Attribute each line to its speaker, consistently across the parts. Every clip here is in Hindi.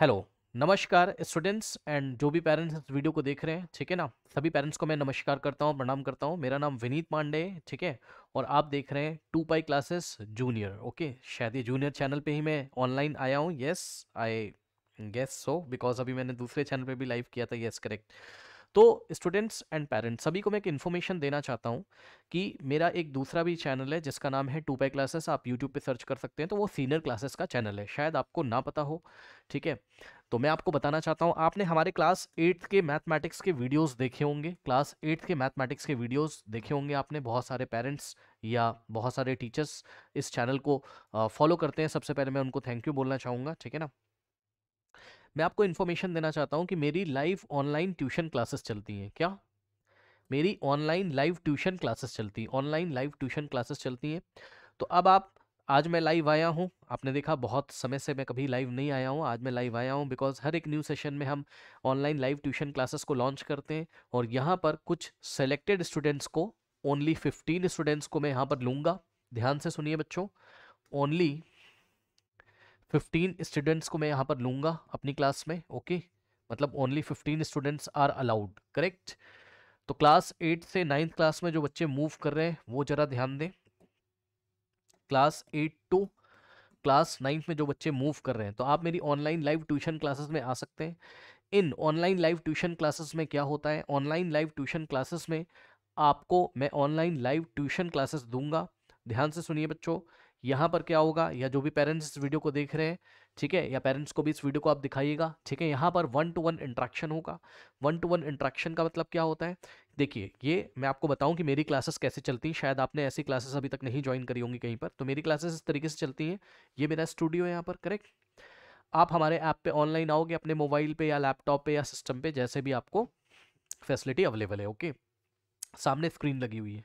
Speaker 1: हेलो नमस्कार स्टूडेंट्स एंड जो भी पेरेंट्स इस वीडियो को देख रहे हैं ठीक है ना सभी पेरेंट्स को मैं नमस्कार करता हूँ प्रणाम करता हूँ मेरा नाम विनीत पांडे ठीक है और आप देख रहे हैं two pi classes junior okay शायद ये जूनियर चैनल पे ही मैं ऑनलाइन आया हूँ yes I guess so because अभी मैंने दूसरे चैनल पर भी लाइव किया था येस करेक्ट तो स्टूडेंट्स एंड पेरेंट्स सभी को मैं एक इन्फॉर्मेशन देना चाहता हूँ कि मेरा एक दूसरा भी चैनल है जिसका नाम है टू पे क्लासेस आप यूट्यूब पे सर्च कर सकते हैं तो वो सीनियर क्लासेस का चैनल है शायद आपको ना पता हो ठीक है तो मैं आपको बताना चाहता हूँ आपने हमारे क्लास एट्थ के मैथमेटिक्स के वीडियोज़ देखे होंगे क्लास एट्थ के मैथमेटिक्स के वीडियोज़ देखे होंगे आपने बहुत सारे पेरेंट्स या बहुत सारे टीचर्स इस चैनल को फॉलो करते हैं सबसे पहले मैं उनको थैंक यू बोलना चाहूँगा ठीक है ना मैं आपको इन्फॉर्मेशन देना चाहता हूँ कि मेरी लाइव ऑनलाइन ट्यूशन क्लासेस चलती हैं क्या मेरी ऑनलाइन लाइव ट्यूशन क्लासेस चलती हैं ऑनलाइन लाइव ट्यूशन क्लासेस चलती हैं तो अब आप आज मैं लाइव आया हूँ आपने देखा बहुत समय से मैं कभी लाइव नहीं आया हूँ आज मैं लाइव आया हूँ बिकॉज हर एक न्यू सेशन में हम ऑनलाइन लाइव ट्यूशन क्लासेस को लॉन्च करते हैं और यहाँ पर कुछ सेलेक्टेड स्टूडेंट्स को ओनली फिफ्टीन स्टूडेंट्स को मैं यहाँ पर लूँगा ध्यान से सुनिए बच्चों ओनली फिफ्टीन स्टूडेंट्स को मैं यहाँ पर लूँगा अपनी क्लास में ओके मतलब only fifteen students are allowed correct तो क्लास एट से नाइन्थ क्लास में जो बच्चे मूव कर रहे हैं वो ज़रा ध्यान दें class eight to class ninth में जो बच्चे मूव कर रहे हैं तो आप मेरी ऑनलाइन लाइव ट्यूशन क्लासेस में आ सकते हैं इन ऑनलाइन लाइव ट्यूशन क्लासेस में क्या होता है ऑनलाइन लाइव ट्यूशन क्लासेस में आपको मैं ऑनलाइन लाइव ट्यूशन क्लासेस दूंगा ध्यान से सुनिए बच्चों यहाँ पर क्या होगा या जो भी पेरेंट्स इस वीडियो को देख रहे हैं ठीक है या पेरेंट्स को भी इस वीडियो को आप दिखाइएगा ठीक है यहाँ पर वन टू वन इंट्रैक्शन होगा वन टू वन इंट्रैक्शन का मतलब क्या होता है देखिए ये मैं आपको बताऊं कि मेरी क्लासेस कैसे चलती हैं शायद आपने ऐसी क्लासेस अभी तक नहीं ज्वाइन करी होंगी कहीं पर तो मेरी क्लासेस इस तरीके से चलती हैं ये मेरा स्टूडियो है यहाँ पर करेक्ट आप हमारे ऐप पर ऑनलाइन आओगे अपने मोबाइल पे या लैपटॉप पर या सिस्टम पर जैसे भी आपको फैसिलिटी अवेलेबल है ओके सामने स्क्रीन लगी हुई है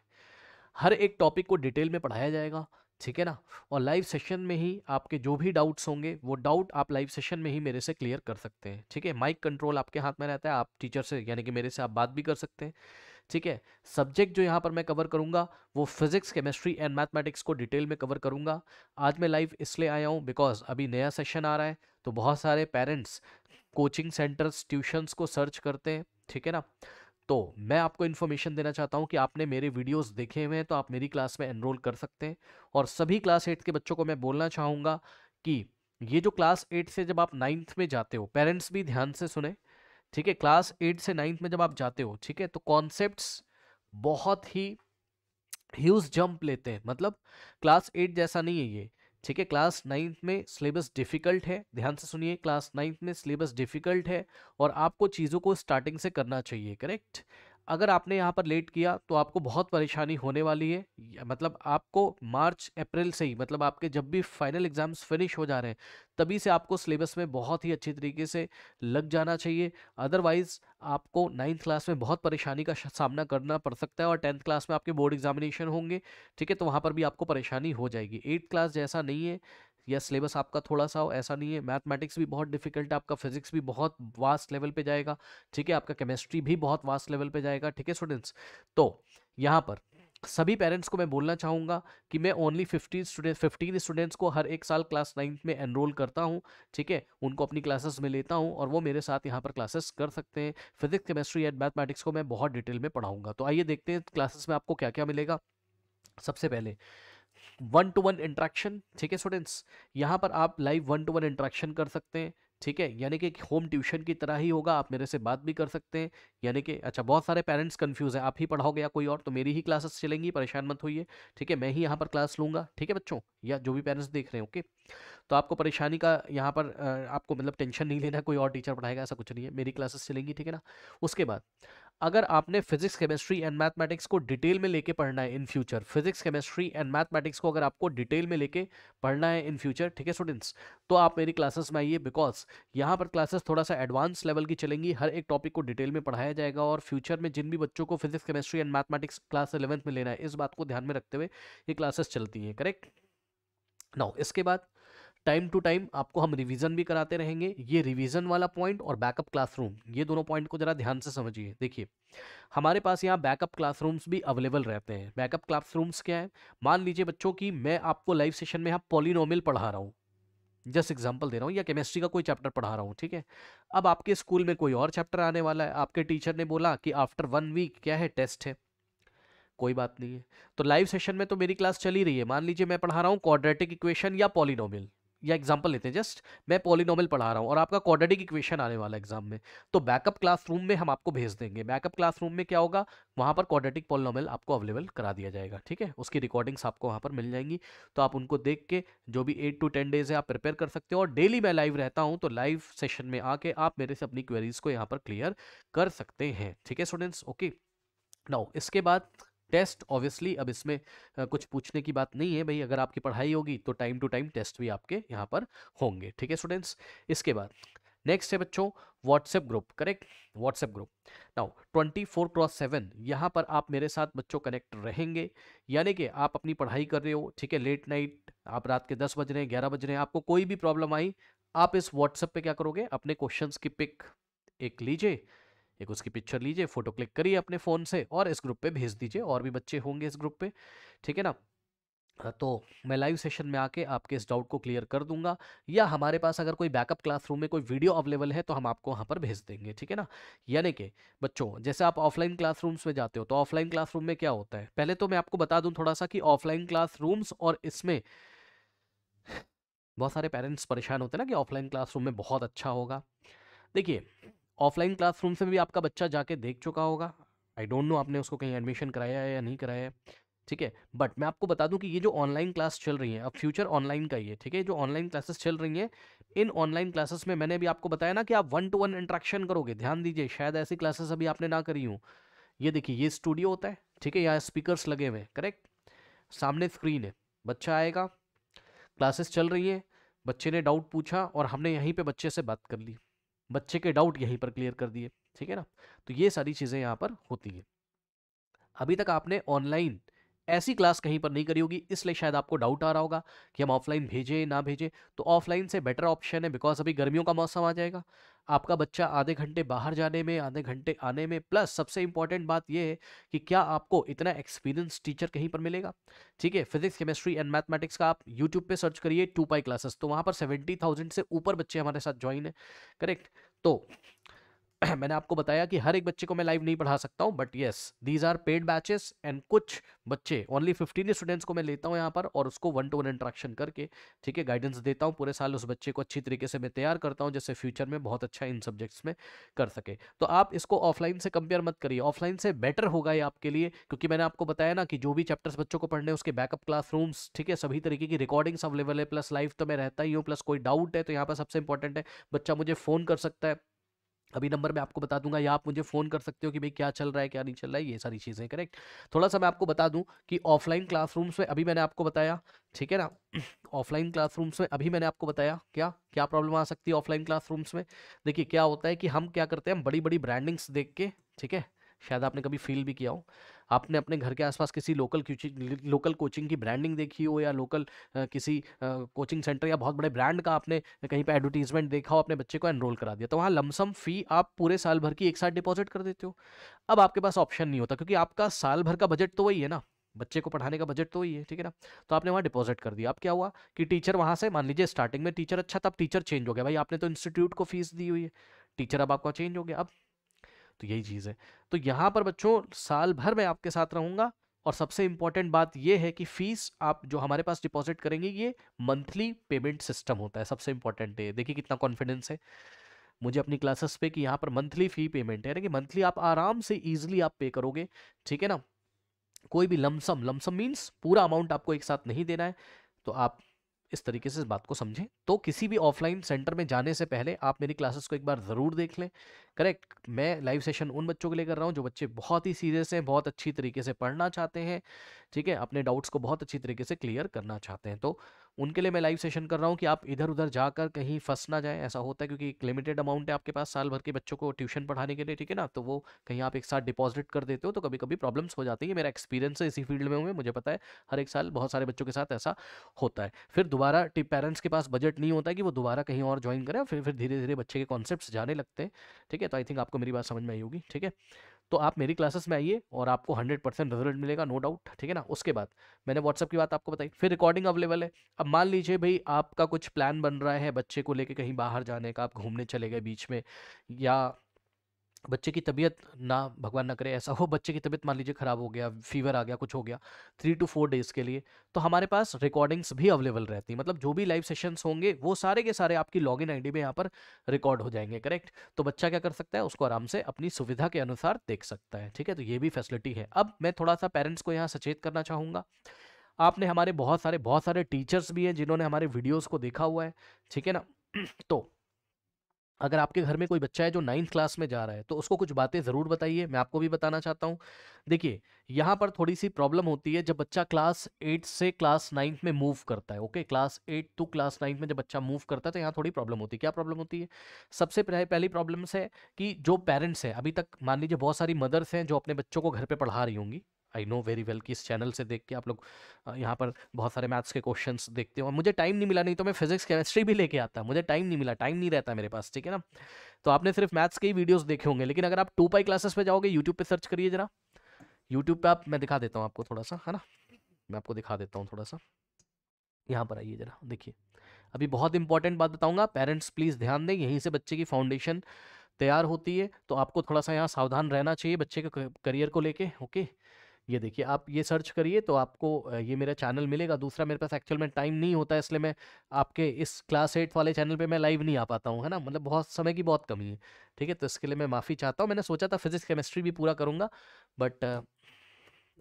Speaker 1: हर एक टॉपिक को डिटेल में पढ़ाया जाएगा ठीक है ना और लाइव सेशन में ही आपके जो भी डाउट्स होंगे वो डाउट आप लाइव सेशन में ही मेरे से क्लियर कर सकते हैं ठीक है माइक कंट्रोल आपके हाथ में रहता है आप टीचर से यानी कि मेरे से आप बात भी कर सकते हैं ठीक है सब्जेक्ट जो यहाँ पर मैं कवर करूँगा वो फिजिक्स केमिस्ट्री एंड मैथमेटिक्स को डिटेल में कवर करूँगा आज मैं लाइव इसलिए आया हूँ बिकॉज अभी नया सेशन आ रहा है तो बहुत सारे पेरेंट्स कोचिंग सेंटर्स ट्यूशन्स को सर्च करते हैं ठीक है ना तो मैं आपको इन्फॉर्मेशन देना चाहता हूँ कि आपने मेरे वीडियोस देखे हुए हैं तो आप मेरी क्लास में एनरोल कर सकते हैं और सभी क्लास एट के बच्चों को मैं बोलना चाहूँगा कि ये जो क्लास एट से जब आप नाइन्थ में जाते हो पेरेंट्स भी ध्यान से सुने ठीक है क्लास एट से नाइन्थ में जब आप जाते हो ठीक है तो कॉन्सेप्ट बहुत ही ह्यूज जंप लेते हैं मतलब क्लास एट जैसा नहीं है ये ठीक है क्लास नाइन्थ में सिलेबस डिफिकल्ट है ध्यान से सुनिए क्लास नाइन्थ में सिलेबस डिफिकल्ट है और आपको चीज़ों को स्टार्टिंग से करना चाहिए करेक्ट अगर आपने यहाँ पर लेट किया तो आपको बहुत परेशानी होने वाली है मतलब आपको मार्च अप्रैल से ही मतलब आपके जब भी फाइनल एग्ज़ाम्स फिनिश हो जा रहे हैं तभी से आपको सिलेबस में बहुत ही अच्छी तरीके से लग जाना चाहिए अदरवाइज़ आपको नाइन्थ क्लास में बहुत परेशानी का सामना करना पड़ सकता है और टेंथ क्लास में आपके बोर्ड एग्जामिनेशन होंगे ठीक है तो वहाँ पर भी आपको परेशानी हो जाएगी एट्थ क्लास जैसा नहीं है या सिलेबस आपका थोड़ा सा हो ऐसा नहीं है मैथमेटिक्स भी बहुत डिफिकल्ट है आपका फिजिक्स भी बहुत वास्ट लेवल पे जाएगा ठीक है आपका केमिस्ट्री भी बहुत वास्ट लेवल पे जाएगा ठीक है स्टूडेंट्स तो यहाँ पर सभी पेरेंट्स को मैं बोलना चाहूँगा कि मैं only fifteen student fifteen students को हर एक साल क्लास नाइन्थ में एनरोल करता हूँ ठीक है उनको अपनी क्लासेस में लेता हूँ और वो मेरे साथ यहाँ पर क्लासेस कर सकते हैं फिजिक्स केमिस्ट्री एंड मैथमेटिक्स को मैं बहुत डिटेल में पढ़ाऊँगा तो आइए देखते हैं क्लासेस में आपको क्या क्या मिलेगा सबसे पहले वन टू वन इंट्रैक्शन ठीक है स्टूडेंट्स यहाँ पर आप live one to one interaction कर सकते हैं ठीक है यानी कि होम ट्यूशन की तरह ही होगा आप मेरे से बात भी कर सकते हैं यानी कि अच्छा बहुत सारे पेरेंट्स कंफ्यूज हैं आप ही पढ़ाओगे या कोई और तो मेरी ही क्लासेस चलेंगी परेशान मत होइए ठीक है मैं ही यहाँ पर क्लास लूँगा ठीक है बच्चों या जो भी पेरेंट्स देख रहे हैं ओके तो आपको परेशानी का यहाँ पर आपको मतलब टेंशन नहीं लेना कोई और टीचर पढ़ाएगा ऐसा कुछ नहीं है मेरी क्लासेस चलेंगी ठीक है ना उसके बाद अगर आपने फिजिक्स केमिस्ट्री एंड मैथमेटिक्स को डिटेल में लेके पढ़ना है in future physics chemistry and mathematics को अगर आपको डिटेल में लेके पढ़ना है इन फ्यूचर ठीक है स्टूडेंट्स तो आप मेरी क्लासेस में आइए बिकॉज यहाँ पर क्लासेस थोड़ा सा एडवांस लेवल की चलेंगी हर एक टॉपिक को डिटेल में पढ़ाया जाएगा और फ्यूचर में जिन भी बच्चों को physics chemistry and mathematics class eleventh में लेना है इस बात को ध्यान में रखते हुए ये क्लासेस चलती हैं करेक्ट नाउ इसके बाद टाइम टू टाइम आपको हम रिवीजन भी कराते रहेंगे ये रिवीजन वाला पॉइंट और बैकअप क्लासरूम ये दोनों पॉइंट को ज़रा ध्यान से समझिए देखिए हमारे पास यहाँ बैकअप क्लासरूम्स भी अवेलेबल रहते हैं बैकअप क्लासरूम्स क्या है मान लीजिए बच्चों की मैं आपको लाइव सेशन में यहाँ पॉलिनोमिल पढ़ा रहा हूँ जस्ट एग्जाम्पल दे रहा हूँ या केमिस्ट्री का कोई चैप्टर पढ़ा रहा हूँ ठीक है अब आपके स्कूल में कोई और चैप्टर आने वाला है आपके टीचर ने बोला कि आफ्टर वन वीक क्या है टेस्ट है कोई बात नहीं है तो लाइव सेशन में तो मेरी क्लास चली रही है मान लीजिए मैं पढ़ा रहा हूँ क्वाड्रेटिक इक्वेशन या पॉलिनोमिल या एग्जाम्पल लेते हैं जस्ट मैं पॉलिनॉमल पढ़ा रहा हूँ और आपका क्वाड्रेटिक इक्वेशन आने वाला एग्जाम में तो बैकअप क्लासरूम में हम आपको भेज देंगे बैकअप क्लासरूम में क्या होगा वहाँ पर क्वाड्रेटिक पॉलिनॉमल आपको अवेलेबल करा दिया जाएगा ठीक है उसकी रिकॉर्डिंग्स आपको वहाँ पर मिल जाएंगी तो आप उनको देख के जो भी एट टू टेन डेज है आप प्रिपेयर कर सकते हो और डेली मैं लाइव रहता हूँ तो लाइव सेशन में आके आप मेरे से अपनी क्वेरीज को यहाँ पर क्लियर कर सकते हैं ठीक है स्टूडेंट्स ओके नाउ इसके बाद टेस्ट ऑब्वियसली अब इसमें कुछ पूछने की बात नहीं है भाई अगर आपकी पढ़ाई होगी तो टाइम टू टाइम टेस्ट भी आपके यहाँ पर होंगे ठीक है स्टूडेंट्स इसके बाद नेक्स्ट है बच्चों WhatsApp group correct WhatsApp group now 24 four cross seven यहाँ पर आप मेरे साथ बच्चों कनेक्ट रहेंगे यानी कि आप अपनी पढ़ाई कर रहे हो ठीक है लेट नाइट आप रात के 10 बज रहे हैं 11 बज रहे हैं आपको कोई भी प्रॉब्लम आई आप इस व्हाट्सएप पे क्या करोगे अपने क्वेश्चंस की पिक एक लीजिए एक उसकी पिक्चर लीजिए फोटो क्लिक करिए अपने फ़ोन से और इस ग्रुप पे भेज दीजिए और भी बच्चे होंगे इस ग्रुप पे ठीक है ना तो मैं लाइव सेशन में आके आपके इस डाउट को क्लियर कर दूंगा या हमारे पास अगर कोई बैकअप क्लासरूम में कोई वीडियो अवेलेबल है तो हम आपको वहाँ पर भेज देंगे ठीक है ना यानी कि बच्चों जैसे आप ऑफलाइन क्लासरूम्स में जाते हो तो ऑफलाइन क्लासरूम में क्या होता है पहले तो मैं आपको बता दूँ थोड़ा सा कि ऑफलाइन क्लासरूम्स और इसमें बहुत सारे पेरेंट्स परेशान होते हैं ना कि ऑफलाइन क्लासरूम में बहुत अच्छा होगा देखिए ऑफलाइन क्लासरूम से भी आपका बच्चा जाके देख चुका होगा आई डोंट नो आपने उसको कहीं एडमिशन कराया है या नहीं कराया है ठीक है बट मैं आपको बता दूं कि ये जो ऑनलाइन क्लास चल रही है अब फ्यूचर ऑनलाइन का ही है ठीक है जो ऑनलाइन क्लासेस चल रही हैं इन ऑनलाइन क्लासेस में मैंने भी आपको बताया ना कि आप वन टू वन इंट्रैक्शन करोगे ध्यान दीजिए शायद ऐसी क्लासेस अभी आपने ना करी हूँ ये देखिए ये स्टूडियो होता है ठीक है यहाँ स्पीकरस लगे हुए हैं करेक्ट सामने स्क्रीन है बच्चा आएगा क्लासेस चल रही हैं बच्चे ने डाउट पूछा और हमने यहीं पर बच्चे से बात कर ली बच्चे के डाउट यहीं पर क्लियर कर दिए ठीक है ना तो ये सारी चीज़ें यहाँ पर होती हैं अभी तक आपने ऑनलाइन ऐसी क्लास कहीं पर नहीं करी होगी इसलिए शायद आपको डाउट आ रहा होगा कि हम ऑफलाइन भेजें ना भेजें तो ऑफलाइन से बेटर ऑप्शन है बिकॉज अभी गर्मियों का मौसम आ जाएगा आपका बच्चा आधे घंटे बाहर जाने में आधे घंटे आने में प्लस सबसे इंपॉर्टेंट बात यह है कि क्या आपको इतना एक्सपीरियंस टीचर कहीं पर मिलेगा ठीक है फिजिक्स केमिस्ट्री एंड मैथमेटिक्स का आप यूट्यूब पे सर्च करिए टू पाई क्लासेस तो वहाँ पर सेवेंटी थाउजेंड से ऊपर बच्चे हमारे साथ ज्वाइन है करेक्ट तो मैंने आपको बताया कि हर एक बच्चे को मैं लाइव नहीं पढ़ा सकता हूँ but yes these are paid batches and कुछ बच्चे ओनली फिफ्टीन स्टूडेंट्स को मैं लेता हूँ यहाँ पर और उसको वन टू वन इंट्रैक्शन करके ठीक है गाइडेंस देता हूँ पूरे साल उस बच्चे को अच्छी तरीके से मैं तैयार करता हूँ जैसे फ्यूचर में बहुत अच्छा इन सब्जेक्ट्स में कर सके तो आप इसको ऑफलाइन से कंपेयर मत करिए ऑफलाइन से बेटर होगा ये आपके लिए क्योंकि मैंने आपको बताया ना कि जो भी चैप्टर्स बच्चों को पढ़ने उसके बैकअप क्लासरूम्स ठीक है सभी तरीके की रिकॉर्डिंग्स अवेलेबल है प्लस लाइव तो मैं रहता ही हूँ प्लस कोई डाउट है तो यहाँ पर सबसे इंपॉर्टेंट है बच्चा मुझे फ़ोन कर सकता है अभी नंबर मैं आपको बता दूंगा या आप मुझे फ़ोन कर सकते हो कि भाई क्या चल रहा है क्या नहीं चल रहा है ये सारी चीज़ें करेक्ट थोड़ा सा मैं आपको बता दूं कि ऑफलाइन क्लासरूम्स में अभी मैंने आपको बताया ठीक है ना ऑफलाइन क्लासरूम्स में अभी मैंने आपको बताया क्या क्या प्रॉब्लम आ सकती है ऑफलाइन क्लासरूम्स में देखिए क्या होता है कि हम क्या करते हैं बड़ी बड़ी ब्रांडिंग्स देख के ठीक है शायद आपने कभी फील भी किया हो आपने अपने घर के आसपास किसी लोकल कोचिंग लोकल कोचिंग की ब्रांडिंग देखी हो या लोकल किसी कोचिंग सेंटर या बहुत बड़े ब्रांड का आपने कहीं पर एडवर्टीजमेंट देखा हो अपने बच्चे को एनरोल करा दिया तो वहाँ लमसम फ़ी आप पूरे साल भर की एक साथ डिपॉजिट कर देते हो अब आपके पास ऑप्शन नहीं होता क्योंकि आपका साल भर का बजट तो वही है ना बच्चे को पढ़ाने का बजट तो वही है ठीक है ना तो आपने वहाँ डिपॉजिट कर दिया अब क्या हुआ कि टीचर वहाँ से मान लीजिए स्टार्टिंग में टीचर अच्छा तब टीचर चेंज हो गया भाई आपने तो इंस्टीट्यूट को फीस दी हुई है टीचर अब आपका चेंज हो गया अब तो यही चीज़ है तो यहाँ पर बच्चों साल भर मैं आपके साथ रहूँगा और सबसे इम्पॉर्टेंट बात यह है कि फीस आप जो हमारे पास डिपॉजिट करेंगे ये मंथली पेमेंट सिस्टम होता है सबसे इम्पॉर्टेंट है देखिए कितना कॉन्फिडेंस है मुझे अपनी क्लासेस पे कि यहाँ पर मंथली फ़ी पेमेंट है यानी कि मंथली आप आराम से ईजिली आप पे करोगे ठीक है ना कोई भी लमसम लमसम मीन्स पूरा अमाउंट आपको एक साथ नहीं देना है तो आप इस तरीके से इस बात को समझें तो किसी भी ऑफलाइन सेंटर में जाने से पहले आप मेरी क्लासेस को एक बार ज़रूर देख लें करेक्ट मैं लाइव सेशन उन बच्चों के लिए कर रहा हूँ जो बच्चे बहुत ही सीरियस हैं बहुत अच्छी तरीके से पढ़ना चाहते हैं ठीक है अपने डाउट्स को बहुत अच्छी तरीके से क्लियर करना चाहते हैं तो उनके लिए मैं लाइव सेशन कर रहा हूँ कि आप इधर उधर जाकर कहीं फंस ना जाए ऐसा होता है क्योंकि एक लिमिटेड अमाउंट है आपके पास साल भर के बच्चों को ट्यूशन पढ़ाने के लिए ठीक है ना तो वो कहीं आप एक साथ डिपॉजिट कर देते हो तो कभी कभी प्रॉब्लम्स हो जाती है मेरा एक्सपीरियंस है इसी फील्ड में हुए मुझे पता है हर एक साल बहुत सारे बच्चों के साथ ऐसा होता है फिर दोबारा पेरेंट्स के पास बजट नहीं होता कि वो दोबारा कहीं और ज्वाइन करें फिर फिर धीरे धीरे बच्चे के कॉन्सेप्ट जाने लगते हैं ठीक है तो आई थिंक आपको मेरी बात समझ में आई होगी ठीक है तो आप मेरी क्लासेस में आइए और आपको हंड्रेड परसेंट रिजल्ट मिलेगा नो डाउट ठीक है ना उसके बाद मैंने व्हाट्सअप की बात आपको बताई फिर रिकॉर्डिंग अवेलेबल है अब मान लीजिए भाई आपका कुछ प्लान बन रहा है बच्चे को लेके कहीं बाहर जाने का आप घूमने चले गए बीच में या बच्चे की तबीयत ना भगवान ना करे ऐसा हो बच्चे की तबीयत मान लीजिए ख़राब हो गया फीवर आ गया कुछ हो गया थ्री टू फोर डेज़ के लिए तो हमारे पास रिकॉर्डिंग्स भी अवेलेबल रहती हैं मतलब जो भी लाइव सेशंस होंगे वो सारे के सारे आपकी लॉगिन आईडी में यहाँ पर रिकॉर्ड हो जाएंगे करेक्ट तो बच्चा क्या कर सकता है उसको आराम से अपनी सुविधा के अनुसार देख सकता है ठीक है तो ये भी फैसिलिटी है अब मैं थोड़ा सा पेरेंट्स को यहाँ सचेत करना चाहूँगा आपने हमारे बहुत सारे बहुत सारे टीचर्स भी हैं जिन्होंने हमारे वीडियोज़ को देखा हुआ है ठीक है ना तो अगर आपके घर में कोई बच्चा है जो नाइन्थ क्लास में जा रहा है तो उसको कुछ बातें ज़रूर बताइए मैं आपको भी बताना चाहता हूँ देखिए यहाँ पर थोड़ी सी प्रॉब्लम होती है जब बच्चा क्लास एट से क्लास नाइन्थ में मूव करता है okay class eight to class ninth में जब बच्चा मूव करता है तो यहाँ थोड़ी प्रॉब्लम होती है क्या प्रॉब्लम होती है सबसे पहली प्रॉब्लम्स है कि जो पेरेंट्स हैं अभी तक मान लीजिए बहुत सारी मदर्स हैं जो अपने बच्चों को घर पर पढ़ा रही होंगी आई नो वेरी वेल कि इस चैनल से देख के आप लोग यहाँ पर बहुत सारे मैथ्स के क्वेश्चन देखते हो और मुझे टाइम नहीं मिला नहीं तो मैं फिजिक्स केमिस्ट्री भी लेके आता मुझे टाइम नहीं मिला टाइम नहीं रहता मेरे पास ठीक है ना तो आपने सिर्फ मैथ्स के ही वीडियोज़ देखे होंगे लेकिन अगर आप टू पाई क्लासेस पर जाओगे यूट्यूब पर सर्च करिए जरा यूट्यूब पर आप मैं दिखा देता हूँ आपको थोड़ा सा है ना मैं आपको दिखा देता हूँ थोड़ा सा यहाँ पर आइए जरा देखिए अभी बहुत इंपॉर्टेंट बात बताऊंगा पेरेंट्स प्लीज़ ध्यान दें यहीं से बच्चे की फाउंडेशन तैयार होती है तो आपको थोड़ा सा यहाँ सावधान रहना चाहिए बच्चे के करियर को लेके ओके ये देखिए आप ये सर्च करिए तो आपको ये मेरा चैनल मिलेगा दूसरा मेरे पास एक्चुअल में टाइम नहीं होता है इसलिए मैं आपके इस क्लास एट वाले चैनल पे मैं लाइव नहीं आ पाता हूँ है ना मतलब बहुत समय की बहुत कमी है ठीक है तो इसके लिए मैं माफ़ी चाहता हूँ मैंने सोचा था फिजिक्स केमिस्ट्री भी पूरा करूँगा बट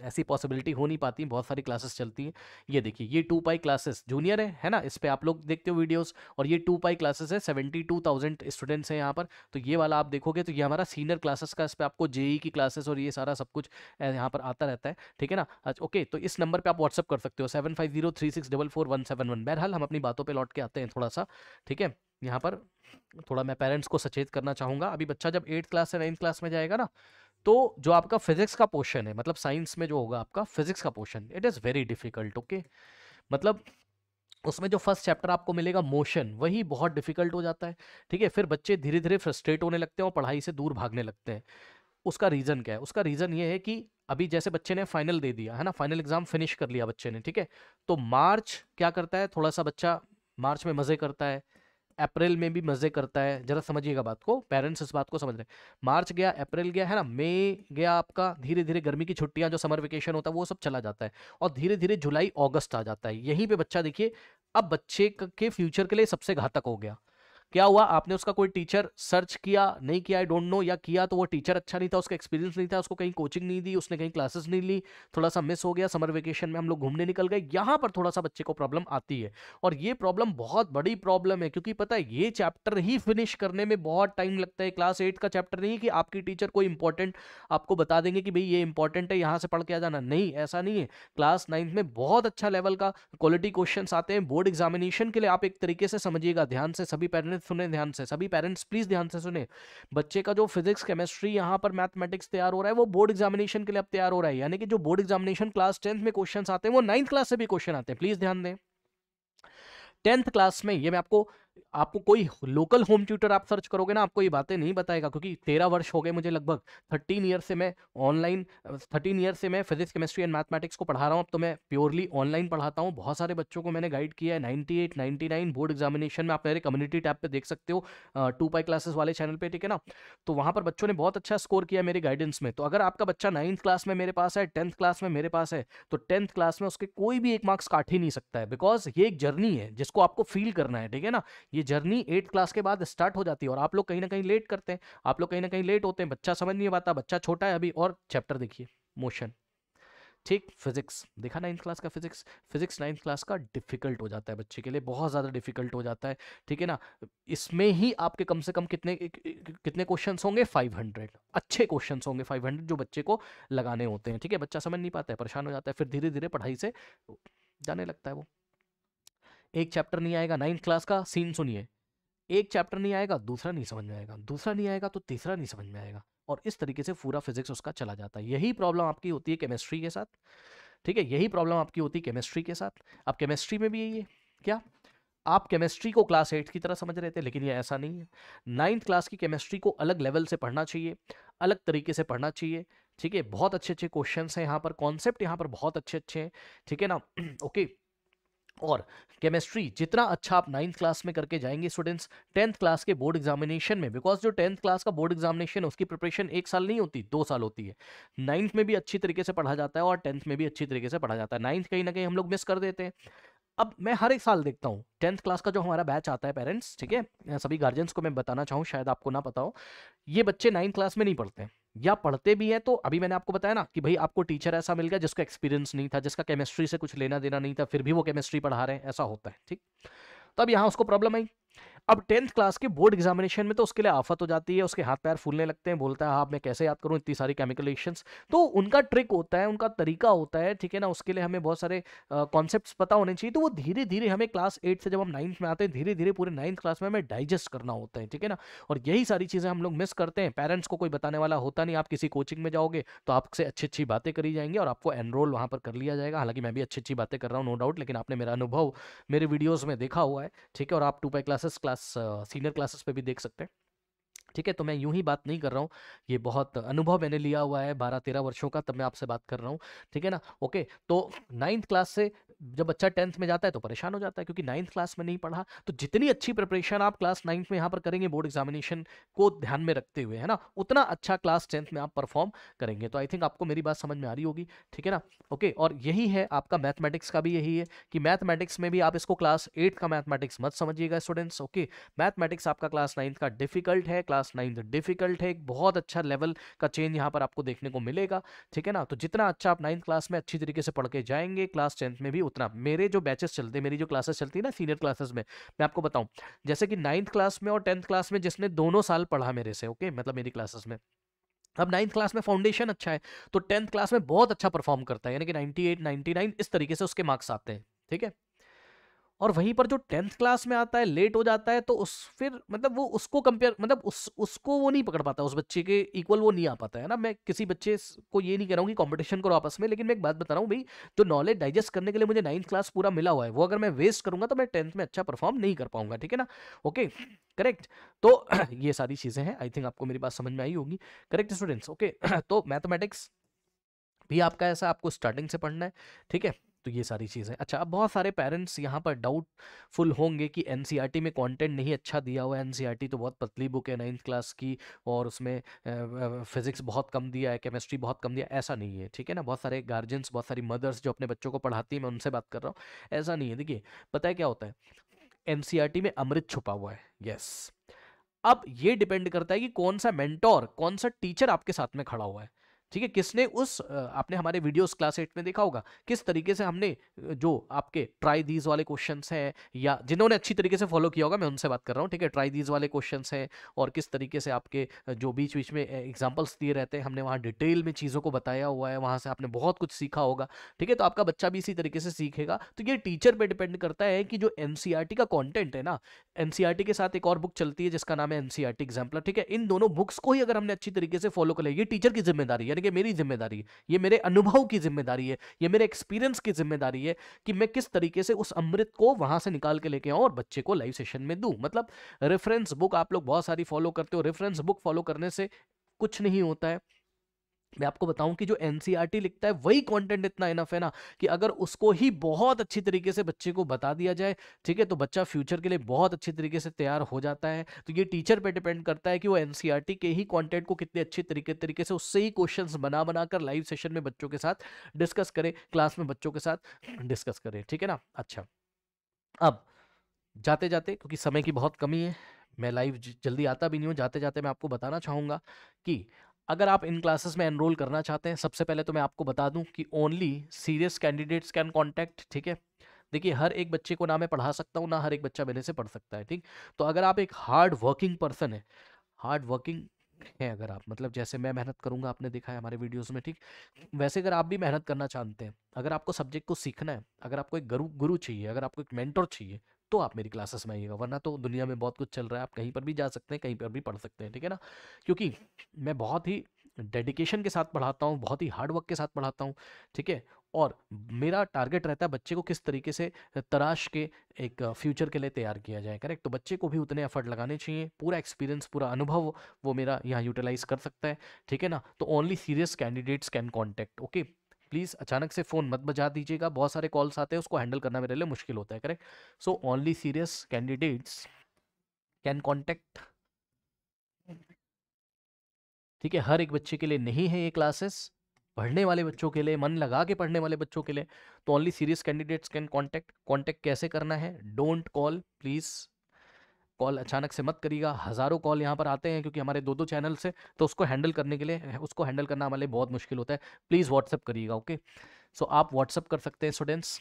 Speaker 1: ऐसी पॉसिबिलिटी हो नहीं पाती बहुत सारी क्लासेस चलती हैं ये देखिए ये टू पाई क्लासेस जूनियर है है ना इस पर आप लोग देखते हो वीडियोस और ये टू पाई क्लासेस है सेवेंटी टू थाउजेंड स्टूडेंट्स हैं यहाँ पर तो ये वाला आप देखोगे तो ये हमारा सीनियर क्लासेस का इस पर आपको जेई e की क्लासेस और ये सारा सब कुछ यहाँ पर आता रहता है ठीक है ना ओके तो इस नंबर पर आप व्हाट्सअप कर सकते हो seven five zero three six double four one seven one बहरहाल हम अपनी बातों पर लौट के आते हैं थोड़ा सा ठीक है यहाँ पर थोड़ा मैं पेरेंट्स को सचेत करना चाहूँगा अभी बच्चा जब एट्थ क्लास से नाइन्थ क्लास में जाएगा ना तो जो आपका फिजिक्स का पोर्शन है मतलब साइंस में जो होगा आपका फिजिक्स का portion it is very difficult okay मतलब उसमें जो फर्स्ट चैप्टर आपको मिलेगा मोशन वही बहुत डिफिकल्ट हो जाता है ठीक है फिर बच्चे धीरे धीरे फ्रस्ट्रेट होने लगते हैं और पढ़ाई से दूर भागने लगते हैं उसका रीज़न क्या है उसका रीज़न ये है कि अभी जैसे बच्चे ने फाइनल दे दिया है ना फाइनल एग्जाम फिनिश कर लिया बच्चे ने ठीक है तो मार्च क्या करता है थोड़ा सा बच्चा मार्च में मज़े करता है अप्रैल में भी मज़े करता है जरा समझिएगा बात को पेरेंट्स इस बात को समझ रहे हैं मार्च गया अप्रैल गया है ना मई गया आपका धीरे धीरे गर्मी की छुट्टियां जो समर वेकेशन होता है वो सब चला जाता है और धीरे धीरे जुलाई अगस्त आ जाता है यहीं पर बच्चा देखिए अब बच्चे के फ्यूचर के लिए सबसे घातक हो गया क्या हुआ आपने उसका कोई टीचर सर्च किया नहीं किया आई डोंट नो या किया तो वो टीचर अच्छा नहीं था उसका एक्सपीरियंस नहीं था उसको कहीं कोचिंग नहीं दी उसने कहीं क्लासेस नहीं ली थोड़ा सा मिस हो गया समर वेकेशन में हम लोग घूमने निकल गए यहाँ पर थोड़ा सा बच्चे को प्रॉब्लम आती है और ये प्रॉब्लम बहुत बड़ी प्रॉब्लम है क्योंकि पता है ये चैप्टर ही फिनिश करने में बहुत टाइम लगता है क्लास एट का चैप्टर नहीं कि आपकी टीचर कोई इंपॉर्टेंट आपको बता देंगे कि भाई ये इंपॉर्टेंट है यहाँ से पढ़ के आ जाना नहीं ऐसा नहीं है क्लास नाइन्थ में बहुत अच्छा लेवल का क्वालिटी क्वेश्चन आते हैं बोर्ड एग्जामिनेशन के लिए आप एक तरीके से समझिएगा ध्यान से सभी पेरेंट्स सुने ध्यान से सभी पेरेंट्स प्लीज ध्यान से सुने बच्चे का जो फिजिक्स केमिस्ट्री यहाँ पर मैथमेटिक्स तैयार हो रहा है वो बोर्ड एग्जामिनेशन के लिए अब तैयार हो रहा है यानी कि जो बोर्ड एग्जामिनेशन क्लास टेंथ में क्वेश्चन आते हैं वो नाइन्थ क्लास से भी क्वेश्चन आते हैं प्लीज ध्यान दें टेंथ क्लास में ये मैं आपको आपको कोई लोकल होम ट्यूटर आप सर्च करोगे ना आपको ये बातें नहीं बताएगा क्योंकि तेरह वर्ष हो गए मुझे लगभग थर्टीन ईयर से मैं ऑनलाइन थर्टीन ईयर से मैं फिजिक्स केमिस्ट्री एंड मैथमेटिक्स को पढ़ा रहा हूँ अब तो मैं प्योरली ऑनलाइन पढ़ाता हूँ बहुत सारे बच्चों को मैंने गाइड किया है ninety eight ninety nine board examination में आप मेरे कम्युनिटी टैप पर देख सकते हो टू पाई क्लासेस वाले चैनल पर ठीक है ना तो वहाँ पर बच्चों ने बहुत अच्छा स्कोर किया मेरे गाइडेंस में तो अगर आपका बच्चा नाइन्थ क्लास में मेरे पास है टेंथ क्लास में मेरे पास है तो टेंथ क्लास में उसके कोई भी एक मार्क्स काट ही नहीं सकता है बिकॉज ये एक जर्नी है जिसको आपको फील करना है ठीक है ना ये जर्नी एट क्लास के बाद स्टार्ट हो जाती है और आप लोग कहीं ना कहीं लेट करते हैं आप लोग कहीं ना कहीं लेट होते हैं बच्चा समझ नहीं पाता बच्चा छोटा है अभी और चैप्टर देखिए मोशन ठीक फिजिक्स देखा नाइन्थ क्लास का फिजिक्स फिजिक्स नाइन्थ क्लास का डिफिकल्ट हो जाता है बच्चे के लिए बहुत ज़्यादा डिफिकल्ट हो जाता है ठीक है ना इसमें ही आपके कम से कम कितने कितने क्वेश्चन होंगे 500 अच्छे क्वेश्चन होंगे 500 जो बच्चे को लगाने होते हैं ठीक है बच्चा समझ नहीं पाता है परेशान हो जाता है फिर धीरे धीरे पढ़ाई से जाने लगता है वो एक चैप्टर नहीं आएगा नाइन्थ क्लास का सीन सुनिए एक चैप्टर नहीं आएगा दूसरा नहीं समझ में आएगा दूसरा नहीं आएगा तो तीसरा नहीं समझ में आएगा और इस तरीके से पूरा फिजिक्स उसका चला जाता है यही प्रॉब्लम आपकी होती है केमिस्ट्री के साथ ठीक है यही प्रॉब्लम आपकी होती है केमिस्ट्री के साथ अब केमिस्ट्री में भी यही है क्या आप केमिस्ट्री को क्लास एट की तरह समझ रहे थे लेकिन ये ऐसा नहीं है नाइन्थ क्लास की केमिस्ट्री को अलग लेवल से पढ़ना चाहिए अलग तरीके से पढ़ना चाहिए ठीक है बहुत अच्छे अच्छे क्वेश्चन हैं यहाँ पर कॉन्सेप्ट यहाँ पर बहुत अच्छे अच्छे हैं ठीक है ना ओके और केमिस्ट्री जितना अच्छा आप नाइन्थ क्लास में करके जाएंगे स्टूडेंट्स टेंथ क्लास के बोर्ड एग्जामिनेशन में बिकॉज जो टेंथ क्लास का बोर्ड एग्जामिनेशन है उसकी प्रिपरेशन एक साल नहीं होती दो साल होती है नाइन्थ में भी अच्छी तरीके से पढ़ा जाता है और टेंथ में भी अच्छी तरीके से पढ़ा जाता है नाइन्थ कहीं ना कहीं हम लोग मिस कर देते हैं अब मैं हर एक साल देखता हूँ टेंथ क्लास का जो हमारा बैच आता है पेरेंट्स ठीक है सभी गार्जियंस को मैं बताना चाहूँ शायद आपको ना पता हो ये बच्चे नाइन्थ क्लास में नहीं पढ़ते हैं या पढ़ते भी हैं तो अभी मैंने आपको बताया ना कि भाई आपको टीचर ऐसा मिल गया जिसका एक्सपीरियंस नहीं था जिसका केमिस्ट्री से कुछ लेना देना नहीं था फिर भी वो केमिस्ट्री पढ़ा रहे हैं ऐसा होता है ठीक तब तो यहाँ उसको प्रॉब्लम आई अब टेंथ क्लास के बोर्ड एग्जामिनेशन में तो उसके लिए आफत हो जाती है उसके हाथ पैर फूलने लगते हैं बोलता है आप हाँ, मैं कैसे याद करूँ इतनी सारी केमिकलेशंस तो उनका ट्रिक होता है उनका तरीका होता है ठीक है ना उसके लिए हमें बहुत सारे कॉन्सेप्ट पता होने चाहिए तो वो धीरे धीरे हमें क्लास एट से जब हम नाइन्थ में आते हैं धीरे धीरे पूरे नाइन्थ क्लास में हमें डाइजेस्ट करना होता है ठीक है ना और यही सारी चीज़ें हम लोग मिस करते हैं पेरेंट्स को कोई बताने वाला होता नहीं आप किसी कोचिंग में जाओगे तो आपसे अच्छी अच्छी बातें करी जाएंगी और आपको एनरोल वहाँ पर कर लिया जाएगा हालांकि मैं भी अच्छी अच्छी बातें कर रहा हूँ नो डाउट लेकिन आपने मेरा अनुभव मेरे वीडियोज़ में देखा हुआ है ठीक है और आप two pi classes classes class senior classes पे भी देख सकते हैं ठीक है तो मैं यूं ही बात नहीं कर रहा हूँ ये बहुत अनुभव मैंने लिया हुआ है बारह तेरह वर्षों का तब मैं आपसे बात कर रहा हूँ ठीक है ना ओके तो नाइन्थ क्लास से जब बच्चा टेंथ में जाता है तो परेशान हो जाता है क्योंकि नाइन्थ क्लास में नहीं पढ़ा तो जितनी अच्छी प्रिपरेशन आप क्लास नाइन्थ में यहाँ पर करेंगे बोर्ड एग्जामिनेशन को ध्यान में रखते हुए है ना उतना अच्छा क्लास टेंथ में आप परफॉर्म करेंगे तो आई थिंक आपको मेरी बात समझ में आ रही होगी ठीक है ना ओके और यही है आपका मैथमेटिक्स का भी यही है कि मैथमेटिक्स में भी आप इसको क्लास एट का मैथमेटिक्स मत समझिएगा स्टूडेंट्स ओके मैथमेटिक्स आपका क्लास नाइन्थ का डिफिकल्ट है क्लास क्लास नाइन्थ डिफिकल्ट है एक बहुत अच्छा लेवल का चेंज यहाँ पर आपको देखने को मिलेगा ठीक है ना तो जितना अच्छा आप नाइन्थ क्लास में अच्छी तरीके से पढ़ के जाएंगे क्लास टेंथ में भी उतना मेरे जो बैचेस चलते हैं मेरी जो क्लासेस चलती है ना सीनियर क्लासेस में मैं आपको बताऊँ जैसे कि नाइन्थ क्लास में और टेंथ क्लास में जिसने दोनों साल पढ़ा मेरे से ओके मतलब मेरी क्लासेस में अब नाइन्थ क्लास में फाउंडेशन अच्छा है तो टेंथ क्लास में बहुत अच्छा परफॉर्म करता है यानी कि 98, 99 इस तरीके से उसके मार्क्स आते हैं ठीक है और वहीं पर जो टेंथ क्लास में आता है लेट हो जाता है तो उस फिर मतलब वो उसको कंपेयर मतलब उस उसको वो नहीं पकड़ पाता उस बच्चे के इक्वल वो नहीं आ पाता है ना मैं किसी बच्चे को ये नहीं कह रहा हूँ कि कॉम्पिटिशन करो आपस में लेकिन मैं एक बात बता रहा हूँ भाई जो नॉलेज डाइजेस्ट करने के लिए मुझे नाइन्थ क्लास पूरा मिला हुआ है वो अगर मैं वेस्ट करूंगा तो मैं टेंथ में अच्छा परफॉर्म नहीं कर पाऊंगा ठीक है ना ओके करेक्ट तो ये सारी चीज़ें हैं आई थिंक आपको मेरी बात समझ में आई होगी करेक्ट स्टूडेंट्स ओके तो मैथमेटिक्स भी आपका ऐसा आपको स्टार्टिंग से पढ़ना है ठीक है तो ये सारी चीज़ें अच्छा अब बहुत सारे पेरेंट्स यहाँ पर डाउटफुल होंगे कि एन में कंटेंट नहीं अच्छा दिया हुआ है एन तो बहुत पतली बुक है नाइन्थ क्लास की और उसमें फिज़िक्स बहुत कम दिया है केमिस्ट्री बहुत कम दिया ऐसा नहीं है ठीक है ना बहुत सारे गार्जियंस बहुत सारी मदर्स जो अपने बच्चों को पढ़ाती है मैं उनसे बात कर रहा हूँ ऐसा नहीं है देखिए पता है क्या होता है एन में अमृत छुपा हुआ है यस अब ये डिपेंड करता है कि कौन सा मेंटोर कौन सा टीचर आपके साथ में खड़ा हुआ है ठीक है किसने उस आपने हमारे वीडियोस क्लास एट में देखा होगा किस तरीके से हमने जो आपके ट्राई दीज वाले क्वेश्चन हैं या जिन्होंने अच्छी तरीके से फॉलो किया होगा मैं उनसे बात कर रहा हूँ ठीक है ट्राई दीज वाले क्वेश्चन हैं और किस तरीके से आपके जो बीच बीच में एग्जाम्पल्स दिए रहते हैं हमने वहाँ डिटेल में चीज़ों को बताया हुआ है वहाँ से आपने बहुत कुछ सीखा होगा ठीक है तो आपका बच्चा भी इसी तरीके से सीखेगा तो ये टीचर पर डिपेंड करता है कि जो एन e का कॉन्टेंट है ना एन e के साथ एक और बुक चलती है जिसका नाम है एन सी e ठीक है इन दोनों बुक्स को ही अगर हमने अच्छी तरीके से फॉलो कर लिया ये टीचर की जिम्मेदारी है करके मेरी जिम्मेदारी है ये मेरे अनुभव की जिम्मेदारी है ये मेरे एक्सपीरियंस की जिम्मेदारी है कि मैं किस तरीके से उस अमृत को वहां से निकाल के लेके आऊँ और बच्चे को लाइव सेशन में दूँ मतलब रेफरेंस बुक आप लोग बहुत सारी फॉलो करते हो रेफरेंस बुक फॉलो करने से कुछ नहीं होता है मैं आपको बताऊं कि जो एनसीईआरटी e लिखता है वही कंटेंट इतना इनफ है ना कि अगर उसको ही बहुत अच्छी तरीके से बच्चे को बता दिया जाए ठीक है तो बच्चा फ्यूचर के लिए बहुत अच्छी तरीके से तैयार हो जाता है तो ये टीचर पे डिपेंड करता है कि वो एनसीईआरटी e के ही कंटेंट को कितने अच्छे तरीके तरीके से उससे ही क्वेश्चन बना बनाकर लाइव सेशन में बच्चों के साथ डिस्कस करें क्लास में बच्चों के साथ डिस्कस करें ठीक है ना अच्छा अब जाते जाते क्योंकि समय की बहुत कमी है मैं लाइव जल्दी आता भी नहीं हूँ जाते जाते मैं आपको बताना चाहूँगा कि अगर आप इन क्लासेस में एनरोल करना चाहते हैं सबसे पहले तो मैं आपको बता दूं कि only serious candidates can contact ठीक है देखिए हर एक बच्चे को ना मैं पढ़ा सकता हूँ ना हर एक बच्चा मेरे से पढ़ सकता है ठीक तो अगर आप एक हार्ड वर्किंग पर्सन है हार्ड वर्किंग है अगर आप मतलब जैसे मैं मेहनत करूंगा आपने देखा है हमारे वीडियोस में ठीक वैसे अगर आप भी मेहनत करना चाहते हैं अगर आपको सब्जेक्ट को सीखना है अगर आपको एक गुरु गुरु चाहिए अगर आपको एक मेंटर चाहिए तो आप मेरी क्लासेस में आइएगा वरना तो दुनिया में बहुत कुछ चल रहा है आप कहीं पर भी जा सकते हैं कहीं पर भी पढ़ सकते हैं ठीक है ना क्योंकि मैं बहुत ही डेडिकेशन के साथ पढ़ाता हूँ बहुत ही हार्डवर्क के साथ पढ़ाता हूँ ठीक है और मेरा टारगेट रहता है बच्चे को किस तरीके से तराश के एक फ्यूचर के लिए तैयार किया जाए करेक्ट तो बच्चे को भी उतने एफर्ट लगाने चाहिए पूरा एक्सपीरियंस पूरा अनुभव वो मेरा यहाँ यूटिलाइज कर सकता है ठीक है ना तो only serious candidates can contact okay please अचानक से फ़ोन मत बजा दीजिएगा बहुत सारे कॉल्स आते हैं उसको हैंडल करना मेरे लिए मुश्किल होता है correct so only serious candidates can contact ठीक है हर एक बच्चे के लिए नहीं है ये क्लासेस पढ़ने वाले बच्चों के लिए मन लगा के पढ़ने वाले बच्चों के लिए तो only serious candidates can contact contact कैसे करना है डोंट कॉल प्लीज़ कॉल अचानक से मत करिएगा हज़ारों कॉल यहाँ पर आते हैं क्योंकि हमारे दो दो चैनल से तो उसको हैंडल करने के लिए उसको हैंडल करना हमारे लिए बहुत मुश्किल होता है प्लीज़ व्हाट्सअप करिएगा ओके सो आप व्हाट्सअप कर सकते हैं स्टूडेंट्स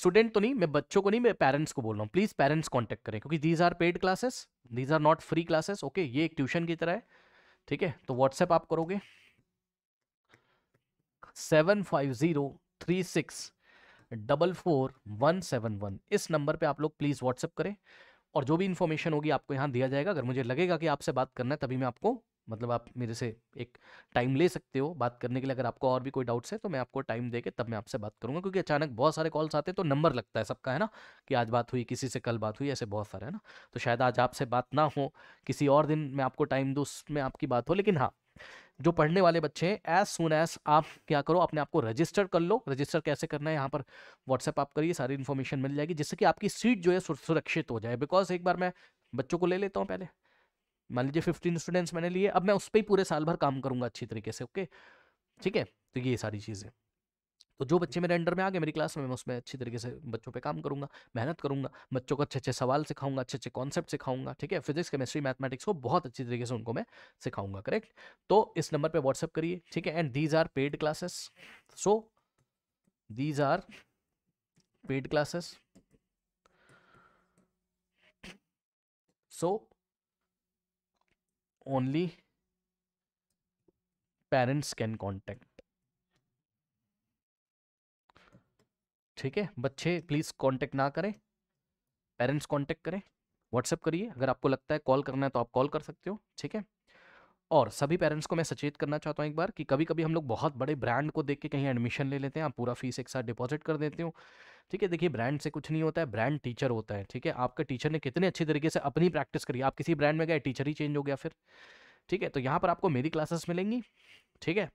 Speaker 1: स्टूडेंट तो नहीं मैं बच्चों को नहीं मैं पेरेंट्स को बोल रहा हूँ प्लीज़ पेरेंट्स कॉन्टैक्ट करें क्योंकि these are paid classes these are not free classes okay ये एक ट्यूशन की तरह है ठीक है तो व्हाट्सएप आप करोगे seven five zero three six double four one seven one इस नंबर पे आप लोग प्लीज़ व्हाट्सअप करें और जो भी इन्फॉर्मेशन होगी आपको यहाँ दिया जाएगा अगर मुझे लगेगा कि आपसे बात करना है तभी मैं आपको मतलब आप मेरे से एक टाइम ले सकते हो बात करने के लिए अगर आपको और भी कोई डाउट्स है तो मैं आपको टाइम दे के तब मैं आपसे बात करूँगा क्योंकि अचानक बहुत सारे कॉल्स आते हैं तो नंबर लगता है सबका है ना कि आज बात हुई किसी से कल बात हुई ऐसे बहुत सारे है ना तो शायद आज आपसे बात ना हो किसी और दिन मैं आपको टाइम दूँ उसमें आपकी बात हो लेकिन हाँ जो पढ़ने वाले बच्चे हैं एज सुन एज आप क्या करो अपने आप को रजिस्टर कर लो रजिस्टर कैसे करना है यहाँ पर व्हाट्सएप आप करिए सारी इन्फॉर्मेशन मिल जाएगी जिससे कि आपकी सीट जो है सुरक्षित हो जाए बिकॉज एक बार मैं बच्चों को ले लेता हूँ पहले मान लीजिए फिफ्टीन स्टूडेंट्स मैंने लिए अब मैं उस पर ही पूरे साल भर काम करूँगा अच्छी तरीके से ओके ठीक है तो ये सारी चीज़ें तो जो बच्चे मेरे अंडर में आ गए मेरी क्लास में मैं उसमें अच्छी तरीके से बच्चों पे काम करूंगा मेहनत करूंगा बच्चों को अच्छे अच्छे सवाल सिखाऊंगा अच्छे अच्छे कॉन्सेप्ट सिखाऊंगा ठीक है फिजिक्स केमिस्ट्री मैथमेटिक्स को बहुत अच्छी तरीके से उनको मैं सिखाऊंगा करेक्ट तो इस नंबर पर व्हाट्सअप करिए ठीक है and these are paid classes so these are paid classes so only parents can contact ठीक है बच्चे प्लीज़ कांटेक्ट ना करें पेरेंट्स कांटेक्ट करें व्हाट्सएप करिए अगर आपको लगता है कॉल करना है तो आप कॉल कर सकते हो ठीक है और सभी पेरेंट्स को मैं सचेत करना चाहता हूँ एक बार कि कभी कभी हम लोग बहुत बड़े ब्रांड को देख के कहीं एडमिशन ले लेते हैं आप पूरा फीस एक साथ डिपॉजिट कर देते हो ठीक है देखिए ब्रांड से कुछ नहीं होता है ब्रांड टीचर होता है ठीक है आपका टीचर ने कितने अच्छे तरीके से अपनी प्रैक्टिस करी आप किसी ब्रांड में गए टीचर ही चेंज हो गया फिर ठीक है तो यहाँ पर आपको मेरी क्लासेस मिलेंगी ठीक है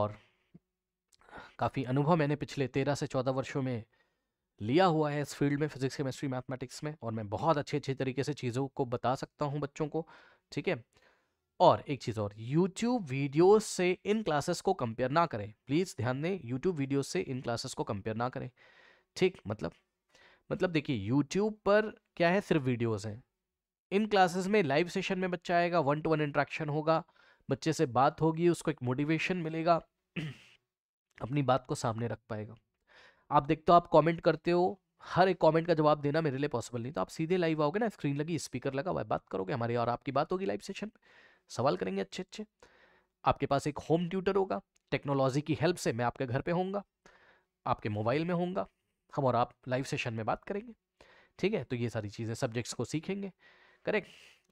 Speaker 1: और काफ़ी अनुभव मैंने पिछले तेरह से चौदह वर्षों में लिया हुआ है इस फील्ड में फिजिक्स केमिस्ट्री मैथमेटिक्स में और मैं बहुत अच्छे अच्छे तरीके से चीज़ों को बता सकता हूँ बच्चों को ठीक है और एक चीज़ और यूट्यूब वीडियोस से इन क्लासेस को कंपेयर ना करें प्लीज़ ध्यान दें यूट्यूब वीडियोस से इन क्लासेस को कंपेयर ना करें ठीक मतलब मतलब देखिए यूट्यूब पर क्या है सिर्फ वीडियोस हैं इन क्लासेस में लाइव सेशन में बच्चा आएगा वन टू वन इंट्रैक्शन होगा बच्चे से बात होगी उसको एक मोटिवेशन मिलेगा अपनी बात को सामने रख पाएगा आप देखते हो आप कमेंट करते हो हर एक कमेंट का जवाब देना मेरे लिए पॉसिबल नहीं तो आप सीधे लाइव आओगे ना स्क्रीन लगी स्पीकर लगा हुआ बात करोगे हमारे और आपकी बात होगी लाइव सेशन सवाल करेंगे अच्छे अच्छे आपके पास एक होम ट्यूटर होगा टेक्नोलॉजी की हेल्प से मैं आपके घर पर होंगे आपके मोबाइल में होंगे हम और आप लाइव सेशन में बात करेंगे ठीक है तो ये सारी चीज़ें सब्जेक्ट्स को सीखेंगे करेक्ट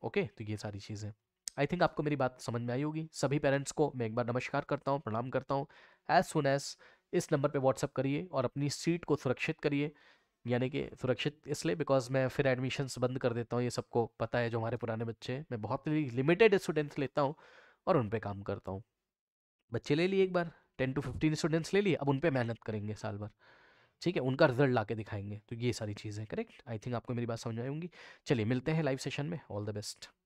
Speaker 1: ओके तो ये सारी चीज़ें आई थिंक आपको मेरी बात समझ में आई होगी सभी पेरेंट्स को मैं एक बार नमस्कार करता हूँ प्रणाम करता हूँ एज सुन एज इस नंबर पे व्हाट्सअप करिए और अपनी सीट को सुरक्षित करिए यानी कि सुरक्षित इसलिए बिकॉज मैं फिर एडमिशन्स बंद कर देता हूँ ये सबको पता है जो हमारे पुराने बच्चे हैं मैं बहुत ही लिमिटेड स्टूडेंट्स लेता हूँ और उन पर काम करता हूँ बच्चे ले लिए एक बार टेन टू फिफ्टीन स्टूडेंट्स ले लिए अब उन पर मेहनत करेंगे साल भर ठीक है उनका रिजल्ट ला के दिखाएंगे तो ये सारी चीज़ें करेक्ट आई थिंक आपको मेरी बात समझ आई होंगी चलिए मिलते हैं लाइव सेशन में ऑल द बेस्ट